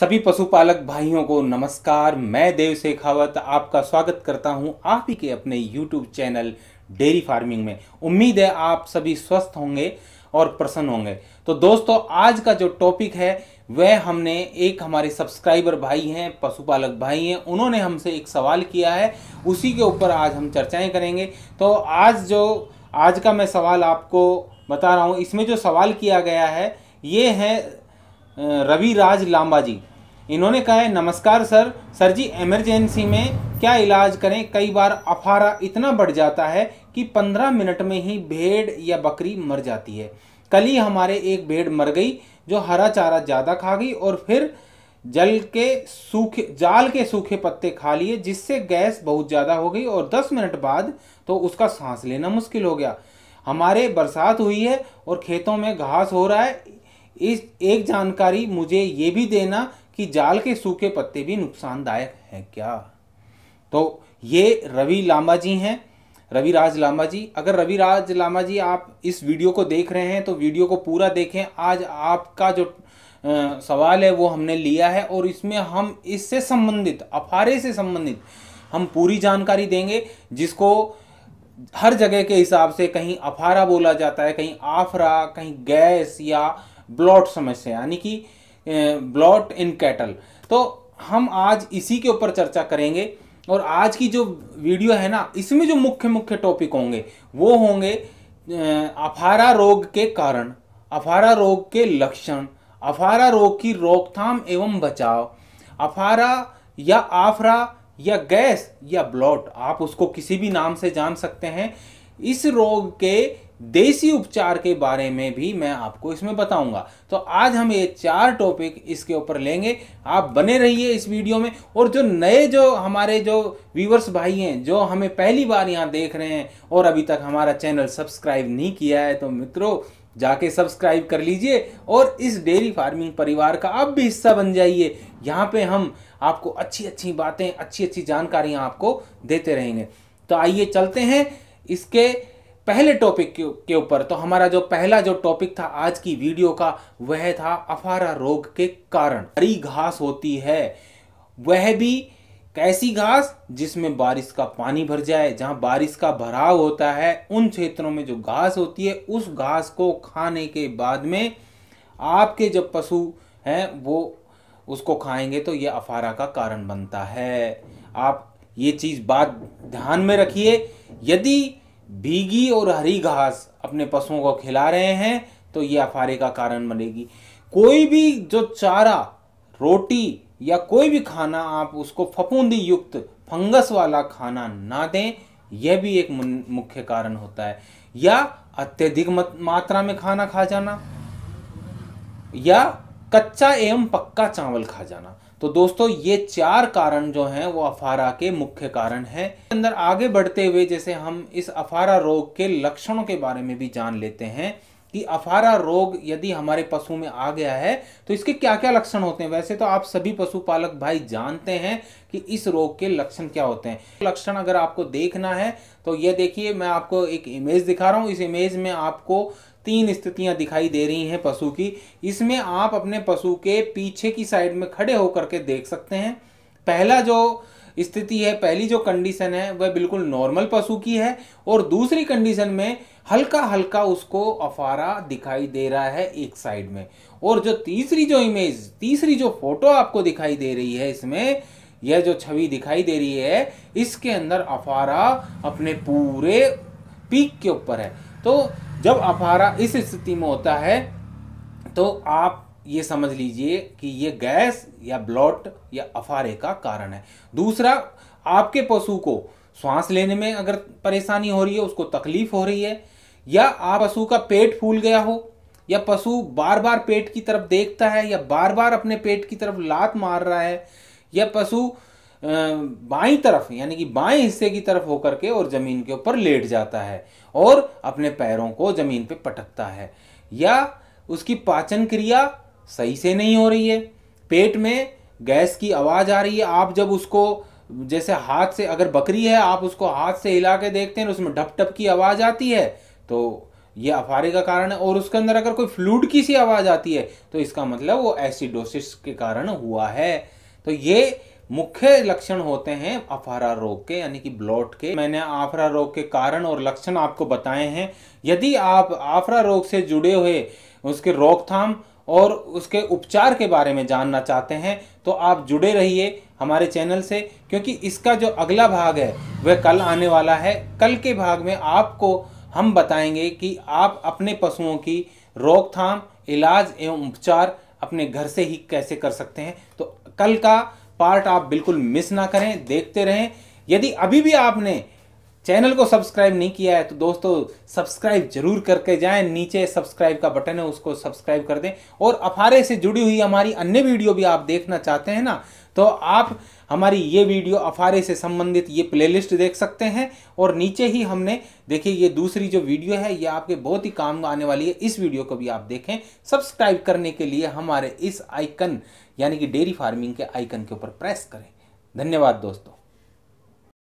सभी पशुपालक भाइयों को नमस्कार मैं देव शेखावत आपका स्वागत करता हूं आप ही के अपने यूट्यूब चैनल डेयरी फार्मिंग में उम्मीद है आप सभी स्वस्थ होंगे और प्रसन्न होंगे तो दोस्तों आज का जो टॉपिक है वह हमने एक हमारे सब्सक्राइबर भाई हैं पशुपालक भाई हैं उन्होंने हमसे एक सवाल किया है उसी के ऊपर आज हम चर्चाएं करेंगे तो आज जो आज का मैं सवाल आपको बता रहा हूँ इसमें जो सवाल किया गया है ये है रवि राज जी इन्होंने कहा है नमस्कार सर सर जी इमरजेंसी में क्या इलाज करें कई बार अफारा इतना बढ़ जाता है कि पंद्रह मिनट में ही भेड़ या बकरी मर जाती है कल ही हमारे एक भेड़ मर गई जो हरा चारा ज़्यादा खा गई और फिर जल के सूखे जाल के सूखे पत्ते खा लिए जिससे गैस बहुत ज़्यादा हो गई और 10 मिनट बाद तो उसका सांस लेना मुश्किल हो गया हमारे बरसात हुई है और खेतों में घास हो रहा है इस एक जानकारी मुझे ये भी देना कि जाल के सूखे पत्ते भी नुकसानदायक हैं क्या तो ये रवि लांबा जी हैं रविराज लांबा जी अगर रविराज लांबा जी आप इस वीडियो को देख रहे हैं तो वीडियो को पूरा देखें आज आपका जो आ, सवाल है वो हमने लिया है और इसमें हम इससे संबंधित अफारे से संबंधित हम पूरी जानकारी देंगे जिसको हर जगह के हिसाब से कहीं अफारा बोला जाता है कहीं आफरा कहीं गैस या ब्लॉट समस्या यानी कि ब्लॉट इन कैटल तो हम आज इसी के ऊपर चर्चा करेंगे और आज की जो वीडियो है ना इसमें जो मुख्य मुख्य टॉपिक होंगे वो होंगे अफारा रोग के कारण अफारा रोग के लक्षण अफारा रोग की रोकथाम एवं बचाव अफारा या आफरा या गैस या ब्लॉट आप उसको किसी भी नाम से जान सकते हैं इस रोग के देसी उपचार के बारे में भी मैं आपको इसमें बताऊंगा तो आज हम ये चार टॉपिक इसके ऊपर लेंगे आप बने रहिए इस वीडियो में और जो नए जो हमारे जो व्यूवर्स भाई हैं जो हमें पहली बार यहाँ देख रहे हैं और अभी तक हमारा चैनल सब्सक्राइब नहीं किया है तो मित्रों जाके सब्सक्राइब कर लीजिए और इस डेयरी फार्मिंग परिवार का आप भी हिस्सा बन जाइए यहाँ पे हम आपको अच्छी अच्छी बातें अच्छी अच्छी जानकारियाँ आपको देते रहेंगे तो आइए चलते हैं इसके पहले टॉपिक के ऊपर तो हमारा जो पहला जो टॉपिक था आज की वीडियो का वह था अफारा रोग के कारण हरी घास होती है वह भी कैसी घास जिसमें बारिश का पानी भर जाए जहां बारिश का भराव होता है उन क्षेत्रों में जो घास होती है उस घास को खाने के बाद में आपके जब पशु हैं वो उसको खाएंगे तो ये अफारा का कारण बनता है आप ये चीज़ बात ध्यान में रखिए यदि भीगी और हरी घास अपने पशुओं को खिला रहे हैं तो ये अफारे का कारण बनेगी कोई भी जो चारा रोटी या कोई भी खाना आप उसको फफूंदी युक्त फंगस वाला खाना ना दें यह भी एक मुख्य कारण होता है या अत्यधिक मात्रा में खाना खा जाना या कच्चा एवं पक्का चावल खा जाना तो दोस्तों ये चार कारण जो हैं वो अफारा के मुख्य कारण हैं अंदर आगे बढ़ते हुए जैसे हम इस अफारा रोग के लक्षणों के बारे में भी जान लेते हैं कि अफारा रोग यदि हमारे पशु में आ गया है तो इसके क्या क्या लक्षण होते हैं वैसे तो आप सभी पशुपालक भाई जानते हैं कि इस रोग के लक्षण क्या होते हैं लक्षण अगर आपको देखना है तो ये देखिए मैं आपको एक इमेज दिखा रहा हूँ इस इमेज में आपको तीन स्थितियां दिखाई दे रही हैं पशु की इसमें आप अपने पशु के पीछे की साइड में खड़े होकर के देख सकते हैं पहला जो स्थिति है पहली जो कंडीशन है वह बिल्कुल नॉर्मल पशु की है और दूसरी कंडीशन में हल्का हल्का उसको अफारा दिखाई दे रहा है एक साइड में और जो तीसरी जो इमेज तीसरी जो फोटो आपको दिखाई दे रही है इसमें यह जो छवि दिखाई दे रही है इसके अंदर अफारा अपने पूरे पीक के ऊपर है तो जब अफारा इस स्थिति में होता है तो आप ये समझ लीजिए कि ये गैस या ब्लॉट या अफारे का कारण है दूसरा आपके पशु को श्वास लेने में अगर परेशानी हो रही है उसको तकलीफ हो रही है या आप पशु का पेट फूल गया हो या पशु बार बार पेट की तरफ देखता है या बार बार अपने पेट की तरफ लात मार रहा है या पशु बाई तरफ यानी कि बाएं हिस्से की तरफ होकर के और जमीन के ऊपर लेट जाता है और अपने पैरों को जमीन पे पटकता है या उसकी पाचन क्रिया सही से नहीं हो रही है पेट में गैस की आवाज़ आ रही है आप जब उसको जैसे हाथ से अगर बकरी है आप उसको हाथ से हिला के देखते हैं उसमें ढप ढप की आवाज़ आती है तो ये अफारे का कारण है और उसके अंदर अगर कोई फ्लूड की सी आवाज़ आती है तो इसका मतलब वो एसिडोसिस के कारण हुआ है तो ये मुख्य लक्षण होते हैं अफारा रोग के यानी कि ब्लॉट के मैंने आफरा रोग के कारण और लक्षण आपको बताए हैं यदि आप आफरा रोग से जुड़े हुए उसके रोकथाम और उसके उपचार के बारे में जानना चाहते हैं तो आप जुड़े रहिए हमारे चैनल से क्योंकि इसका जो अगला भाग है वह कल आने वाला है कल के भाग में आपको हम बताएंगे कि आप अपने पशुओं की रोकथाम इलाज एवं उपचार अपने घर से ही कैसे कर सकते हैं तो कल का पार्ट आप बिल्कुल मिस ना करें देखते रहें यदि अभी भी आपने चैनल को सब्सक्राइब नहीं किया है तो दोस्तों सब्सक्राइब जरूर करके जाएं नीचे सब्सक्राइब का बटन है उसको सब्सक्राइब कर दें और अफारे से जुड़ी हुई हमारी अन्य वीडियो भी आप देखना चाहते हैं ना तो आप हमारी ये वीडियो अफारे से संबंधित ये प्लेलिस्ट देख सकते हैं और नीचे ही हमने देखिए ये दूसरी जो वीडियो है ये आपके बहुत ही काम आने वाली है इस वीडियो को भी आप देखें सब्सक्राइब करने के लिए हमारे इस आइकन यानी कि डेयरी फार्मिंग के आइकन के ऊपर प्रेस करें धन्यवाद दोस्तों